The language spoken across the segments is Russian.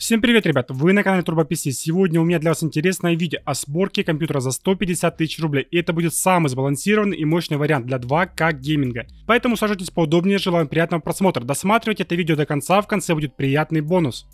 Всем привет, ребят! Вы на канале Turbo PC. Сегодня у меня для вас интересное видео о сборке компьютера за 150 тысяч рублей. И это будет самый сбалансированный и мощный вариант для 2К гейминга. Поэтому сажитесь поудобнее, желаем приятного просмотра. Досматривайте это видео до конца, в конце будет приятный бонус.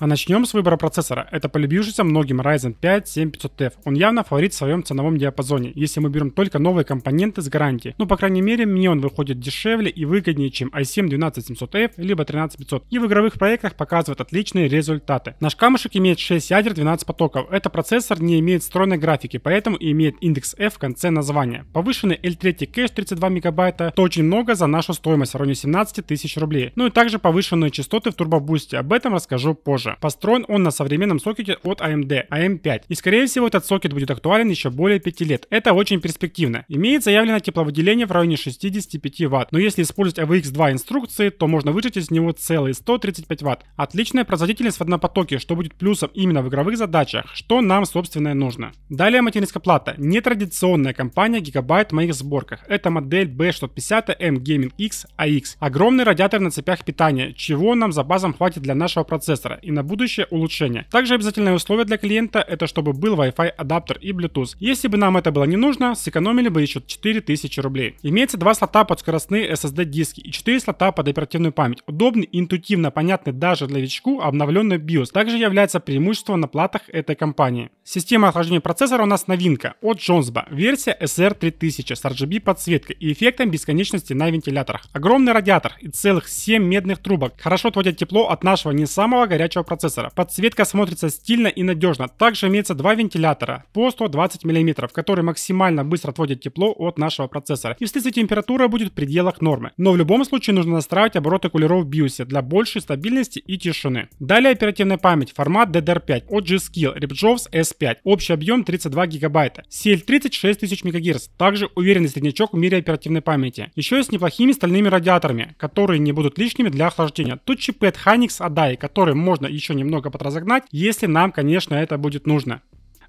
А начнем с выбора процессора. Это полюбившийся многим Ryzen 5 7500F. Он явно фаворит в своем ценовом диапазоне, если мы берем только новые компоненты с гарантией. Ну, по крайней мере, мне он выходит дешевле и выгоднее, чем i7 12700F либо 13500. И в игровых проектах показывает отличные результаты. Наш камушек имеет 6 ядер, 12 потоков. Этот процессор не имеет встроенной графики, поэтому имеет индекс F в конце названия. Повышенный L3 кэш 32 мегабайта, то очень много за нашу стоимость, в районе 17 тысяч рублей. Ну и также повышенные частоты в турбобусте, об этом расскажу позже тоже. Построен он на современном сокете от AMD а AM5. А и скорее всего этот сокет будет актуален еще более 5 лет. Это очень перспективно. Имеет заявлено тепловыделение в районе 65 Вт. Но если использовать AVX2 а инструкции, то можно выжать из него целые 135 Вт. Отличная производительность в однопотоке, что будет плюсом именно в игровых задачах, что нам собственно и нужно. Далее материнская плата. Нетрадиционная компания Gigabyte в моих сборках. Это модель B650M Gaming X AX. Огромный радиатор на цепях питания, чего нам за базом хватит для нашего процессора и на будущее улучшение. Также обязательное условие для клиента это чтобы был Wi-Fi адаптер и Bluetooth. Если бы нам это было не нужно, сэкономили бы еще 4000 рублей. Имеется два слота под скоростные SSD диски и 4 слота под оперативную память. Удобный и интуитивно понятный даже для новичку обновленный BIOS. Также является преимущество на платах этой компании. Система охлаждения процессора у нас новинка от Джонсба, Версия SR3000 с RGB подсветкой и эффектом бесконечности на вентиляторах. Огромный радиатор и целых 7 медных трубок хорошо отводят тепло от нашего не самого горячего процессора. Подсветка смотрится стильно и надежно. Также имеется два вентилятора по 120 мм, которые максимально быстро отводят тепло от нашего процессора. И вследствие температура будет в пределах нормы. Но в любом случае нужно настраивать обороты кулеров в BIOS для большей стабильности и тишины. Далее оперативная память, формат DDR5 от G-Skill, RipJobs S5, общий объем 32 гигабайта, CL 36 тысяч МГц, также уверенный среднячок в мире оперативной памяти. Еще и с неплохими стальными радиаторами, которые не будут лишними для охлаждения. Тут чипет Hynix Adai, который можно еще немного подразогнать, если нам, конечно, это будет нужно.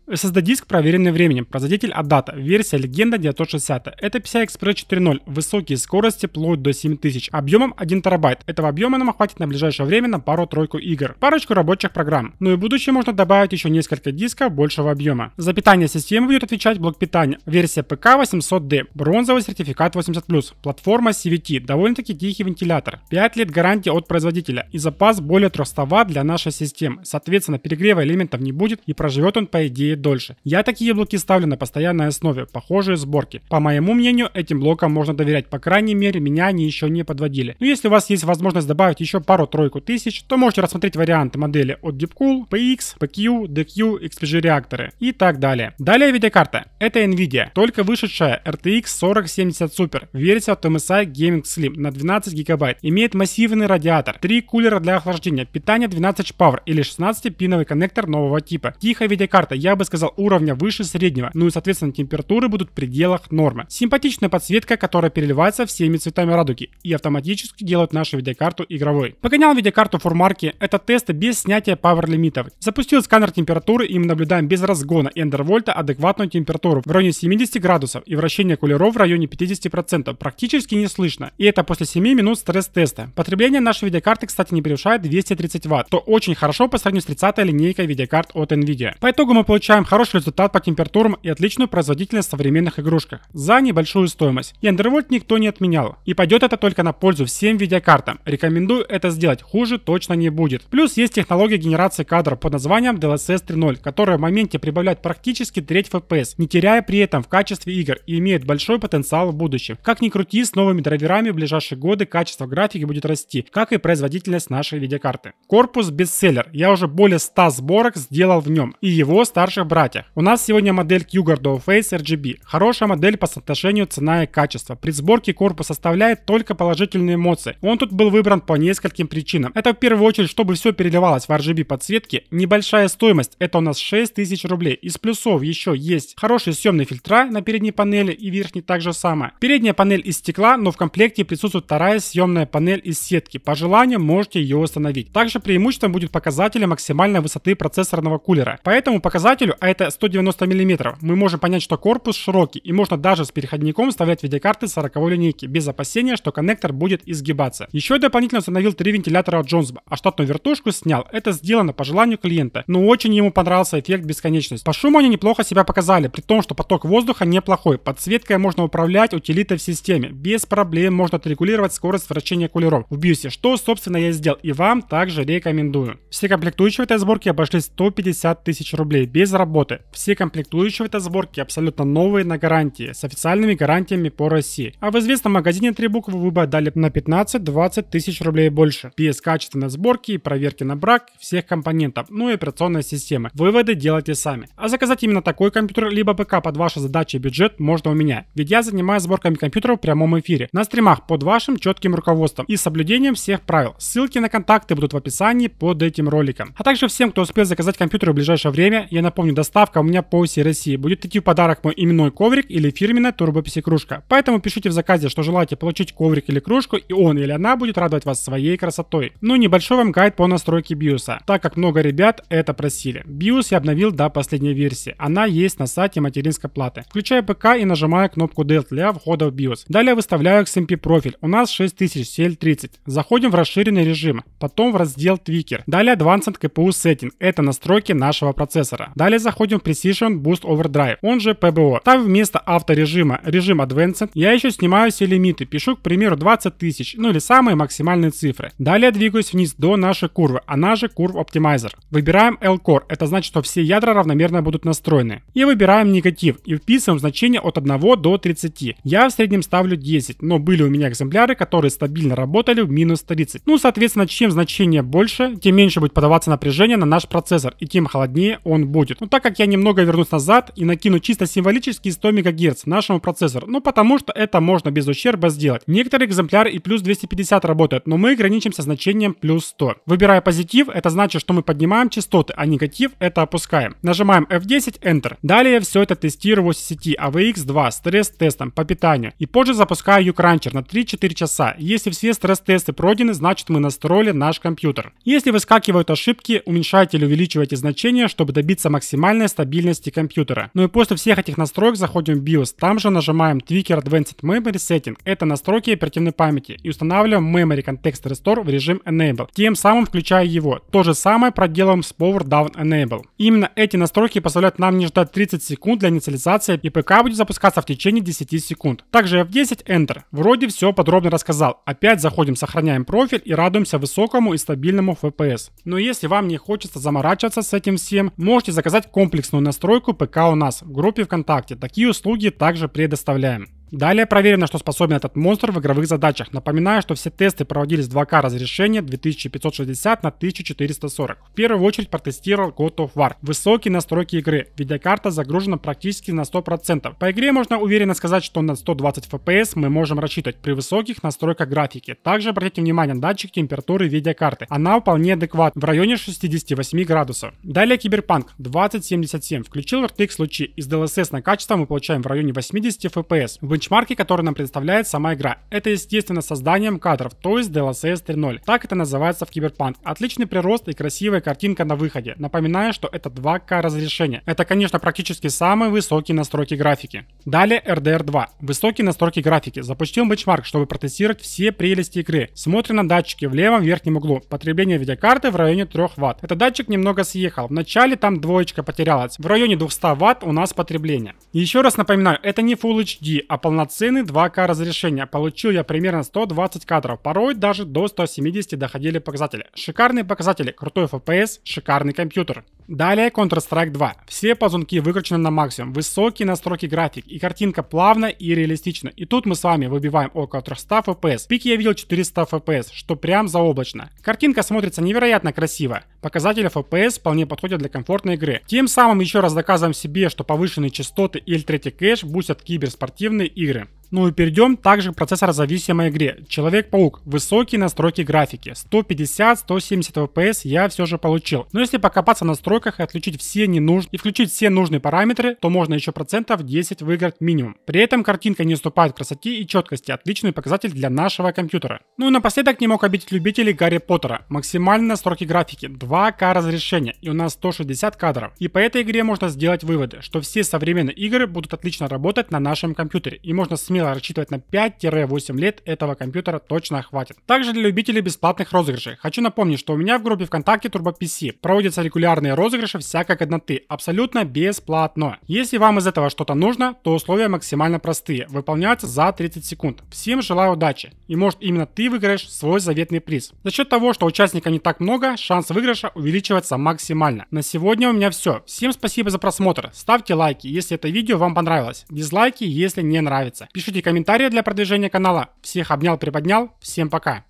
SSD-диск проверенный временем, производитель Adata, версия Legenda 960. Это PCI Express 4.0, высокие скорости, вплоть до 7000, объемом 1 терабайт. Этого объема нам хватит на ближайшее время на пару-тройку игр, парочку рабочих программ. Ну и в будущем можно добавить еще несколько дисков большего объема. За питание системы будет отвечать блок питания, версия ПК 800D, бронзовый сертификат 80+, платформа CVT, довольно-таки тихий вентилятор, 5 лет гарантии от производителя и запас более 300 Вт для нашей системы. Соответственно, перегрева элементов не будет и проживет он по идее чуть дольше. Я такие блоки ставлю на постоянной основе, похожие сборки. По моему мнению, этим блокам можно доверять, по крайней мере, меня они еще не подводили. Но ну, если у вас есть возможность добавить еще пару-тройку тысяч, то можете рассмотреть варианты модели от Deepcool, PX, PQ, DQ, XPG реакторы и так далее. Далее видеокарта. Это Nvidia, только вышедшая RTX 4070 Super, версия от MSI Gaming Slim на 12 гигабайт. Имеет массивный радиатор, 3 кулера для охлаждения, питание 12 Power или 16-пиновый коннектор нового типа. Тихая видеокарта, я бы сказал, уровня выше среднего, ну и, соответственно, температуры будут в пределах нормы. Симпатичная подсветка, которая переливается всеми цветами радуги и автоматически делает нашу видеокарту игровой. Погонял видеокарту фурмарки, это тесты без снятия power лимитов. Запустил сканер температуры и мы наблюдаем без разгона и эндервольта адекватную температуру в районе 70 градусов и вращение кулеров в районе 50%, практически не слышно. И это после 7 минут стресс-теста. Потребление нашей видеокарты, кстати, не превышает 230 Вт, что очень хорошо по сравнению с 30 линейкой видеокарт от Nvidia. По итогу мы получаем получаем хороший результат по температурам и отличную производительность в современных игрушках за небольшую стоимость. И никто не отменял. И пойдет это только на пользу всем видеокартам. Рекомендую это сделать, хуже точно не будет. Плюс есть технология генерации кадров под названием DLSS 3.0, которая в моменте прибавляет практически треть FPS, не теряя при этом в качестве игр и имеет большой потенциал в будущем. Как ни крути, с новыми драйверами в ближайшие годы качество графики будет расти, как и производительность нашей видеокарты. Корпус бестселлер. Я уже более 100 сборок сделал в нем, и его старший старших братьях. У нас сегодня модель Cougar Face RGB. Хорошая модель по соотношению цена и качество. При сборке корпус составляет только положительные эмоции. Он тут был выбран по нескольким причинам. Это в первую очередь, чтобы все переливалось в RGB подсветке. Небольшая стоимость, это у нас 6000 рублей. Из плюсов еще есть хорошие съемные фильтра на передней панели и верхней также самое. Передняя панель из стекла, но в комплекте присутствует вторая съемная панель из сетки. По желанию можете ее установить. Также преимуществом будет показатель максимальной высоты процессорного кулера. Поэтому показатель моделью, а это 190 мм, мы можем понять, что корпус широкий и можно даже с переходником вставлять видеокарты 40 линейки, без опасения, что коннектор будет изгибаться. Еще я дополнительно установил три вентилятора от Джонсба, а штатную вертушку снял. Это сделано по желанию клиента, но очень ему понравился эффект бесконечности. По шуму они неплохо себя показали, при том, что поток воздуха неплохой. Подсветкой можно управлять утилитой в системе. Без проблем можно отрегулировать скорость вращения кулеров в бьюсе, что собственно я сделал и вам также рекомендую. Все комплектующие в этой сборке обошлись 150 тысяч рублей без работы. Все комплектующие в этой сборке абсолютно новые на гарантии, с официальными гарантиями по России. А в известном магазине три буквы вы бы отдали на 15-20 тысяч рублей больше. Без качественной сборки и проверки на брак всех компонентов, ну и операционной системы. Выводы делайте сами. А заказать именно такой компьютер, либо ПК под ваши задачи и бюджет можно у меня. Ведь я занимаюсь сборками компьютеров в прямом эфире, на стримах под вашим четким руководством и соблюдением всех правил. Ссылки на контакты будут в описании под этим роликом. А также всем, кто успел заказать компьютер в ближайшее время, я напомню, напомню, доставка у меня по всей России. Будет идти в подарок мой именной коврик или фирменная турбописи кружка. Поэтому пишите в заказе, что желаете получить коврик или кружку, и он или она будет радовать вас своей красотой. Ну и небольшой вам гайд по настройке биоса, так как много ребят это просили. Биос я обновил до последней версии. Она есть на сайте материнской платы. Включаю ПК и нажимаю кнопку Del для входа в BIOS. Далее выставляю XMP профиль. У нас 6000 CL30. Заходим в расширенный режим, потом в раздел Tweaker. Далее Advanced CPU Setting. Это настройки нашего процессора. Далее мы заходим в Precision Boost Overdrive, он же PBO. Там вместо авторежима режим Advanced я еще снимаю все лимиты, пишу, к примеру, 20 тысяч, ну или самые максимальные цифры. Далее двигаюсь вниз до нашей курвы, она же Curve Optimizer. Выбираем L-Core, это значит, что все ядра равномерно будут настроены. И выбираем негатив и вписываем значение от 1 до 30. Я в среднем ставлю 10, но были у меня экземпляры, которые стабильно работали в минус 30. Ну, соответственно, чем значение больше, тем меньше будет подаваться напряжение на наш процессор и тем холоднее он будет. Ну, так как я немного вернусь назад и накину чисто символические 100 МГц нашему процессору, ну потому что это можно без ущерба сделать. Некоторые экземпляры и плюс 250 работают, но мы ограничимся значением плюс 100. Выбирая позитив, это значит, что мы поднимаем частоты, а негатив это опускаем. Нажимаем F10, Enter. Далее все это тестирую в сети AVX2 а стресс-тестом по питанию и позже запускаю UCruncher на 3-4 часа. Если все стресс-тесты пройдены, значит мы настроили наш компьютер. Если выскакивают ошибки, уменьшайте или увеличивайте значение, чтобы добиться максимального максимальной стабильности компьютера. Ну и после всех этих настроек заходим в BIOS, там же нажимаем Tweaker Advanced Memory Setting, это настройки оперативной памяти, и устанавливаем Memory Context Restore в режим Enable, тем самым включая его. То же самое проделываем с Power Down Enable. Именно эти настройки позволяют нам не ждать 30 секунд для инициализации, и ПК будет запускаться в течение 10 секунд. Также F10 Enter. Вроде все подробно рассказал. Опять заходим, сохраняем профиль и радуемся высокому и стабильному FPS. Но если вам не хочется заморачиваться с этим всем, можете заказать комплексную настройку ПК у нас в группе ВКонтакте. Такие услуги также предоставляем. Далее проверено, что способен этот монстр в игровых задачах. Напоминаю, что все тесты проводились в 2К разрешения 2560 на 1440. В первую очередь протестировал God of War. Высокие настройки игры. Видеокарта загружена практически на 100%. По игре можно уверенно сказать, что на 120 FPS мы можем рассчитывать при высоких настройках графики. Также обратите внимание на датчик температуры видеокарты. Она вполне адекватна, в районе 68 градусов. Далее Киберпанк 2077. Включил RTX лучи. Из DLSS на качество мы получаем в районе 80 FPS. В бенчмарки, которые нам предоставляет сама игра. Это, естественно, созданием кадров, то есть DLSS 3.0. Так это называется в Киберпанк. Отличный прирост и красивая картинка на выходе. Напоминаю, что это 2К разрешение. Это, конечно, практически самые высокие настройки графики. Далее RDR 2. Высокие настройки графики. Запустим бенчмарк, чтобы протестировать все прелести игры. Смотрим на датчики в левом верхнем углу. Потребление видеокарты в районе 3 Вт. Этот датчик немного съехал. Вначале там двоечка потерялась. В районе 200 Вт у нас потребление. Еще раз напоминаю, это не Full HD, а полноценный 2К разрешения Получил я примерно 120 кадров, порой даже до 170 доходили показатели. Шикарные показатели, крутой FPS, шикарный компьютер. Далее Counter-Strike 2. Все ползунки выкручены на максимум, высокие настройки график и картинка плавно и реалистично. И тут мы с вами выбиваем около 300 FPS. Пик я видел 400 FPS, что прям заоблачно. Картинка смотрится невероятно красиво. Показатели FPS вполне подходят для комфортной игры. Тем самым еще раз доказываем себе, что повышенные частоты и L3 кэш бустят киберспортивные игры. Ну и перейдем также к процессорозависимой игре. Человек-паук. Высокие настройки графики. 150-170 FPS я все же получил. Но если покопаться в настройках и отключить все ненужные и включить все нужные параметры, то можно еще процентов 10 выиграть минимум. При этом картинка не уступает красоте и четкости. Отличный показатель для нашего компьютера. Ну и напоследок не мог обидеть любителей Гарри Поттера. Максимальные настройки графики. 2К разрешение и у нас 160 кадров. И по этой игре можно сделать выводы, что все современные игры будут отлично работать на нашем компьютере и можно смело смело рассчитывать на 5-8 лет этого компьютера точно хватит. Также для любителей бесплатных розыгрышей. Хочу напомнить, что у меня в группе ВКонтакте TurboPC проводятся регулярные розыгрыши всякой годноты, абсолютно бесплатно. Если вам из этого что-то нужно, то условия максимально простые, выполняются за 30 секунд. Всем желаю удачи, и может именно ты выиграешь свой заветный приз. За счет того, что участников не так много, шанс выигрыша увеличивается максимально. На сегодня у меня все. Всем спасибо за просмотр. Ставьте лайки, если это видео вам понравилось. Дизлайки, если не нравится. Пишите пишите комментарии для продвижения канала. Всех обнял, приподнял. Всем пока.